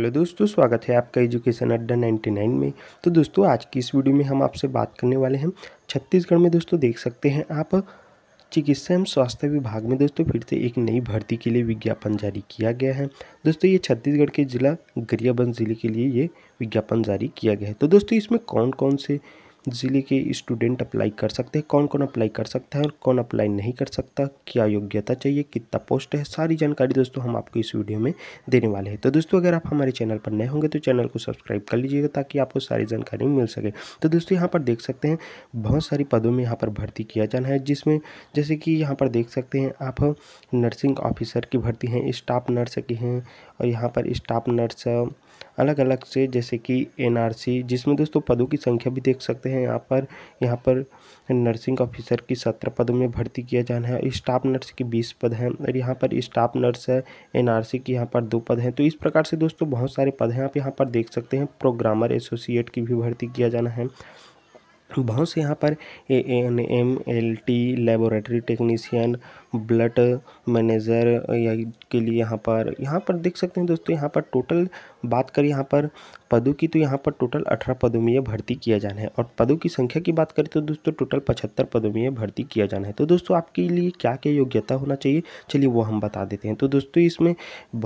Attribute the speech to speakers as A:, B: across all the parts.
A: hello दोस्तों स्वागत है आपका एजुकेशन अड्डा 99 में तो दोस्तों आज की इस वीडियो में हम आपसे बात करने वाले हैं छत्तीसगढ़ में दोस्तों देख सकते हैं आप चिकित्सा एवं स्वास्थ्य विभाग में दोस्तों फिर से एक नई भर्ती के लिए विज्ञापन जारी किया गया है दोस्तों ये छत्तीसगढ़ के ज़िला गरियाबंद ज़िले के लिए ये विज्ञापन जारी किया गया है तो दोस्तों इसमें कौन कौन से ज़िले के स्टूडेंट अप्लाई कर सकते हैं कौन कौन अप्लाई कर सकता है और कौन अप्लाई नहीं कर सकता क्या योग्यता चाहिए कितना पोस्ट है सारी जानकारी दोस्तों हम आपको इस वीडियो में देने वाले हैं तो दोस्तों अगर आप हमारे चैनल पर नए होंगे तो चैनल को सब्सक्राइब कर लीजिएगा ताकि आपको सारी जानकारी मिल सके तो दोस्तों यहाँ पर देख सकते हैं बहुत सारी पदों में यहाँ पर भर्ती किया जाना है जिसमें जैसे कि यहाँ पर देख सकते हैं आप नर्सिंग ऑफिसर की भर्ती हैं स्टाफ नर्स की हैं और यहाँ पर स्टाफ नर्स अलग अलग से जैसे कि एनआरसी जिसमें दोस्तों पदों की संख्या भी देख सकते हैं यहाँ पर यहाँ पर नर्सिंग ऑफिसर की सत्रह पदों में भर्ती किया जाना है स्टाफ नर्स की बीस पद हैं और यहाँ पर स्टाफ नर्स है एनआरसी की यहाँ पर दो पद हैं तो इस प्रकार से दोस्तों बहुत सारे पद हैं आप यहाँ पर देख सकते हैं प्रोग्रामर एसोसिएट की भी भर्ती किया जाना है बहुत से यहाँ पर A N M L T laboratory technician blood manager या के लिए यहाँ पर यहाँ पर देख सकते हैं दोस्तों यहाँ पर टोटल बात करें यहाँ पर पदों की तो यहाँ पर टोटल अठारह पदों में यह भर्ती किया जाना है और पदों की संख्या की बात करें तो दोस्तों टोटल पचहत्तर पदों में यह भर्ती किया जाना है तो दोस्तों आपके लिए क्या क्या योग्यता होना चाहिए चलिए वो हम बता देते हैं तो दोस्तों इसमें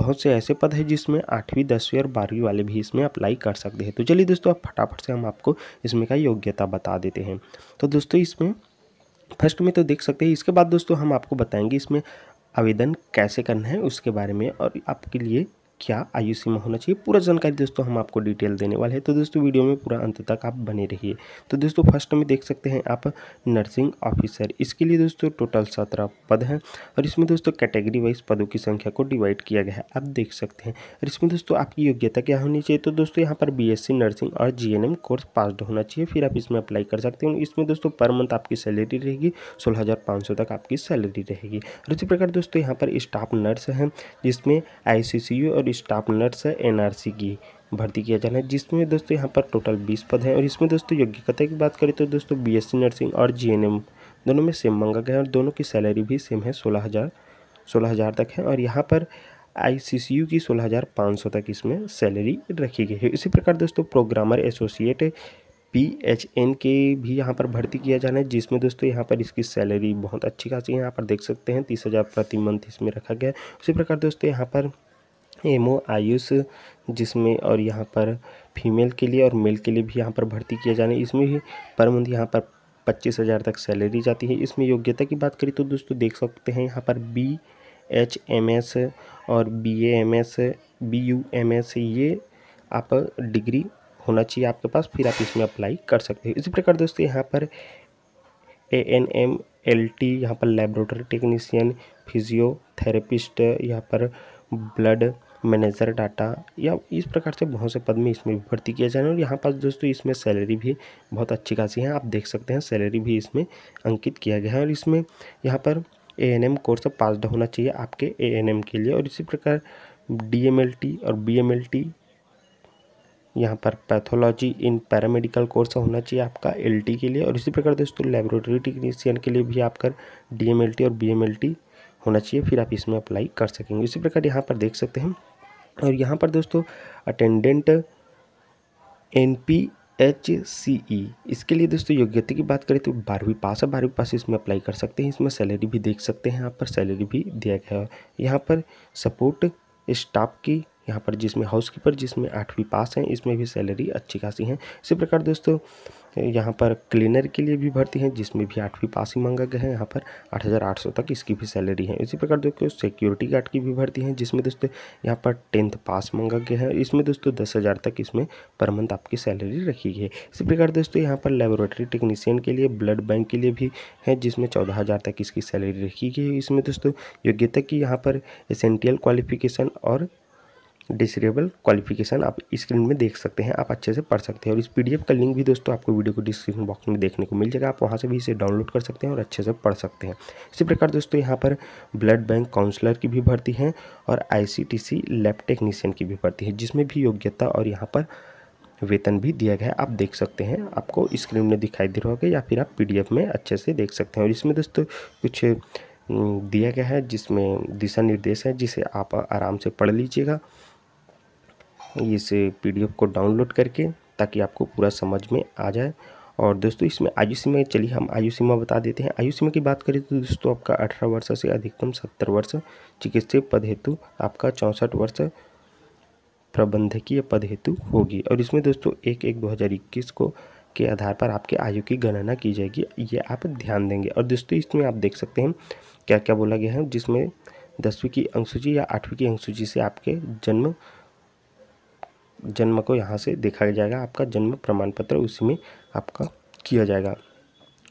A: बहुत से ऐसे पद हैं जिसमें आठवीं दसवीं और बारहवीं वाले भी इसमें अप्लाई कर सकते हैं तो चलिए दोस्तों आप फटाफट से हम आपको इसमें का योग्यता बता देते हैं तो दोस्तों इसमें फर्स्ट में तो देख सकते हैं इसके बाद दोस्तों हम आपको बताएंगे इसमें आवेदन कैसे करना है उसके बारे में और आपके लिए क्या आयु सीमा होना चाहिए पूरा जानकारी दोस्तों हम आपको डिटेल देने वाले हैं तो दोस्तों वीडियो में पूरा अंत तक आप बने रहिए तो दोस्तों फर्स्ट में देख सकते हैं आप नर्सिंग ऑफिसर इसके लिए दोस्तों टोटल सत्रह पद हैं और इसमें दोस्तों कैटेगरी वाइज पदों की संख्या को डिवाइड किया गया है आप देख सकते हैं और इसमें दोस्तों आपकी योग्यता क्या होनी चाहिए तो दोस्तों यहाँ पर बी नर्सिंग और जी कोर्स पास होना चाहिए फिर आप इसमें अप्लाई कर सकते हो इसमें दोस्तों पर मंथ आपकी सैलरी रहेगी सोलह तक आपकी सैलरी रहेगी और इसी प्रकार दोस्तों यहाँ पर स्टाफ नर्स हैं जिसमें आई और और स्टाफ नर्स है एनआरसी की भर्ती किया जाना है जिसमें दोस्तों यहाँ पर टोटल बीस पद हैं और इसमें दोस्तों योग्यता की बात करें तो दोस्तों बी नर्सिंग और जी दोनों में सेम मंगा गया है और दोनों की सैलरी भी सेम है सोलह हज़ार सोलह हज़ार तक है और यहाँ पर आई की सोलह हज़ार पाँच सौ तक इसमें सैलरी रखी गई है इसी प्रकार दोस्तों programmer associate P H N के भी यहाँ पर भर्ती किया जाना है जिसमें दोस्तों यहाँ पर इसकी सैलरी बहुत अच्छी खासी है यहाँ पर देख सकते हैं तीस हज़ार प्रति मंथ इसमें रखा गया है उसी प्रकार दोस्तों यहाँ पर एमओ आयुष जिसमें और यहाँ पर फीमेल के लिए और मेल के लिए भी यहाँ पर भर्ती किया जाने इसमें भी पर मंथ यहाँ पर पच्चीस हज़ार तक सैलरी जाती है इसमें योग्यता की बात करें तो दोस्तों देख सकते हैं यहाँ पर बी एच एम एस और B A M S B U M S ये आप डिग्री होना चाहिए आपके पास फिर आप इसमें अप्लाई कर सकते हैं इसी प्रकार दोस्तों यहाँ पर A N M L T यहाँ पर लेबोरेटरी टेक्नीशियन फिजियोथेरेपिस्ट यहाँ पर ब्लड मैनेजर डाटा या इस प्रकार से बहुत से पद में इसमें भी भर्ती किया जाए और यहाँ पास दोस्तों इसमें सैलरी भी बहुत अच्छी खासी है आप देख सकते हैं सैलरी भी इसमें अंकित किया गया है और इसमें यहाँ पर ए एन एम कोर्स तो पासड होना चाहिए आपके ए एन एम के लिए और इसी प्रकार डी एम एल टी और बी एम एल टी यहाँ पर पैथोलॉजी इन पैरामेडिकल कोर्स होना चाहिए आपका एल टी के लिए और इसी प्रकार दोस्तों लेबोरेटरी टेक्नीशियन के लिए भी आपका डी एम एल टी और बी एम एल टी होना चाहिए फिर आप इसमें अप्लाई कर सकेंगे इसी प्रकार यहाँ पर देख सकते हैं और यहाँ पर दोस्तों attendant N P H C E इसके लिए दोस्तों योग्यता की बात करें तो बारहवीं पास है बारहवीं पास इसमें अप्लाई कर सकते हैं इसमें सैलरी भी देख सकते हैं यहाँ पर सैलरी भी दिया गया है यहाँ पर सपोर्ट स्टाफ की यहाँ पर जिसमें हाउसकीपर जिसमें आठवीं पास हैं इसमें भी सैलरी अच्छी खासी है इसी प्रकार दोस्तों यहाँ पर क्लीनर के लिए भी भर्ती है जिसमें भी आठवीं पास ही मांगा गया है यहाँ पर आठ हज़ार आठ सौ तक इसकी भी सैलरी है इसी प्रकार दोस्तों सिक्योरिटी गार्ड की भी भर्ती है जिसमें दोस्तों यहाँ पर टेंथ पास मांगा गया है इसमें दोस्तों दस हज़ार तक इसमें पर मंथ आपकी सैलरी रखी गई है इसी प्रकार दोस्तों यहाँ पर लेबोरेटरी टेक्नीशियन के लिए ब्लड बैंक के लिए भी है जिसमें चौदह हज़ार तक इसकी सैलरी रखी गई है इसमें दोस्तों योग्यता की यहाँ पर एसेंटियल क्वालिफिकेशन और डिसरेबल क्वालिफिकेशन आप स्क्रीन में देख सकते हैं आप अच्छे से पढ़ सकते हैं और इस पीडीएफ का लिंक भी दोस्तों आपको वीडियो को डिस्क्रिप्शन बॉक्स में देखने को मिल जाएगा आप वहाँ से भी इसे डाउनलोड कर सकते हैं और अच्छे से पढ़ सकते हैं इसी प्रकार दोस्तों यहाँ पर ब्लड बैंक काउंसलर की भी भर्ती है और आई लैब टेक्नीशियन की भी भर्ती है जिसमें भी योग्यता और यहाँ पर वेतन भी दिया गया है आप देख सकते हैं आपको स्क्रीन में दिखाई दे रहा होगा या फिर आप पी में अच्छे से देख सकते हैं और इसमें दोस्तों कुछ दिया गया है जिसमें दिशा निर्देश है जिसे आप आराम से पढ़ लीजिएगा इस पीडीएफ को डाउनलोड करके ताकि आपको पूरा समझ में आ जाए और दोस्तों इसमें आयु सीमा चलिए हम आयु सीमा बता देते हैं आयु सीमा की बात करें तो दोस्तों आपका अठारह वर्ष से अधिकतम सत्तर वर्ष चिकित्सीय पद हेतु आपका चौंसठ वर्ष प्रबंधकीय पद हेतु होगी और इसमें दोस्तों एक एक दो हज़ार इक्कीस को के आधार पर आपके आयु की गणना की जाएगी ये आप ध्यान देंगे और दोस्तों इसमें आप देख सकते हैं क्या क्या बोला गया है जिसमें दसवीं की अंकसूची या आठवीं की सूची से आपके जन्म जन्म को यहाँ से देखा जाएगा आपका जन्म प्रमाण पत्र उसमें आपका किया जाएगा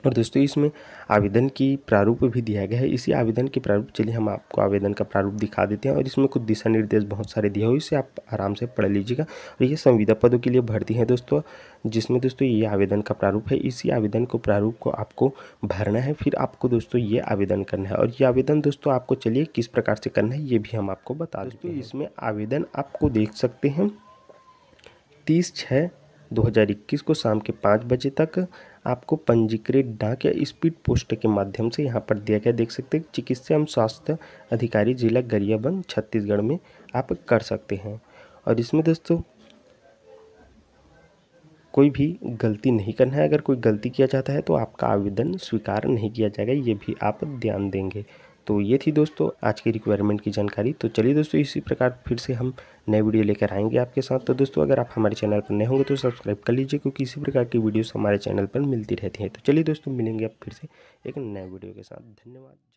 A: और दोस्तों इसमें आवेदन की प्रारूप भी दिया गया है इसी आवेदन के प्रारूप चलिए हम आपको आवेदन का प्रारूप दिखा देते हैं और इसमें कुछ दिशा निर्देश बहुत सारे दिए हुए इसे आप आराम से पढ़ लीजिएगा और ये संविदा पदों के लिए भर्ती है दोस्तों जिसमें दोस्तों ये आवेदन का प्रारूप है इसी आवेदन को प्रारूप को आपको भरना है फिर आपको दोस्तों ये आवेदन करना है और ये आवेदन दोस्तों आपको चलिए किस प्रकार से करना है ये भी हम आपको बता दोस्तों इसमें आवेदन आपको देख सकते हैं तीस छः दो हज़ार इक्कीस को शाम के पाँच बजे तक आपको पंजीकृत डाक या स्पीड पोस्ट के माध्यम से यहाँ पर दिया गया देख सकते हैं चिकित्सा एवं स्वास्थ्य अधिकारी जिला गरियाबंद छत्तीसगढ़ में आप कर सकते हैं और इसमें दोस्तों कोई भी गलती नहीं करना है अगर कोई गलती किया जाता है तो आपका आवेदन स्वीकार नहीं किया जाएगा ये भी आप ध्यान देंगे तो ये थी दोस्तों आज की रिक्वायरमेंट की जानकारी तो चलिए दोस्तों इसी प्रकार फिर से हम नए वीडियो लेकर आएंगे आपके साथ तो दोस्तों अगर आप हमारे चैनल पर नए होंगे तो सब्सक्राइब कर लीजिए क्योंकि इसी प्रकार की वीडियोस हमारे चैनल पर मिलती रहती हैं तो चलिए दोस्तों मिलेंगे आप फिर से एक नए वीडियो के साथ धन्यवाद